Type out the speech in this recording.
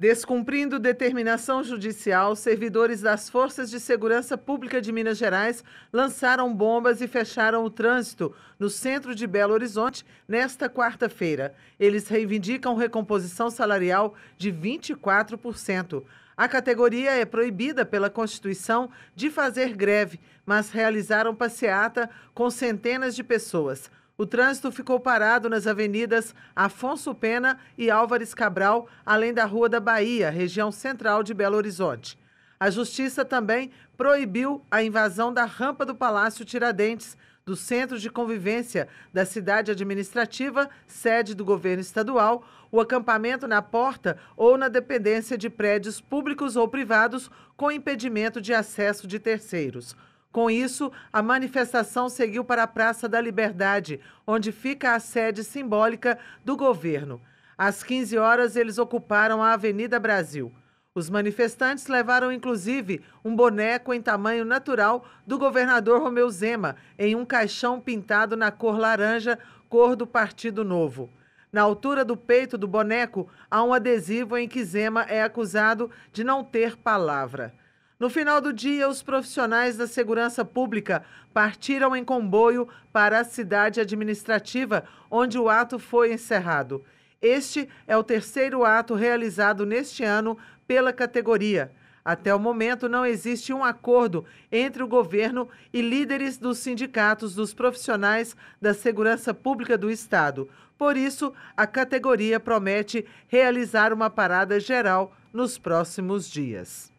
Descumprindo determinação judicial, servidores das Forças de Segurança Pública de Minas Gerais lançaram bombas e fecharam o trânsito no centro de Belo Horizonte nesta quarta-feira. Eles reivindicam recomposição salarial de 24%. A categoria é proibida pela Constituição de fazer greve, mas realizaram passeata com centenas de pessoas. O trânsito ficou parado nas avenidas Afonso Pena e Álvares Cabral, além da Rua da Bahia, região central de Belo Horizonte. A Justiça também proibiu a invasão da rampa do Palácio Tiradentes, do Centro de Convivência da Cidade Administrativa, sede do governo estadual, o acampamento na porta ou na dependência de prédios públicos ou privados com impedimento de acesso de terceiros. Com isso, a manifestação seguiu para a Praça da Liberdade, onde fica a sede simbólica do governo. Às 15 horas, eles ocuparam a Avenida Brasil. Os manifestantes levaram inclusive um boneco em tamanho natural do governador Romeu Zema, em um caixão pintado na cor laranja, cor do Partido Novo. Na altura do peito do boneco, há um adesivo em que Zema é acusado de não ter palavra. No final do dia, os profissionais da segurança pública partiram em comboio para a cidade administrativa, onde o ato foi encerrado. Este é o terceiro ato realizado neste ano pela categoria. Até o momento, não existe um acordo entre o governo e líderes dos sindicatos dos profissionais da segurança pública do Estado. Por isso, a categoria promete realizar uma parada geral nos próximos dias.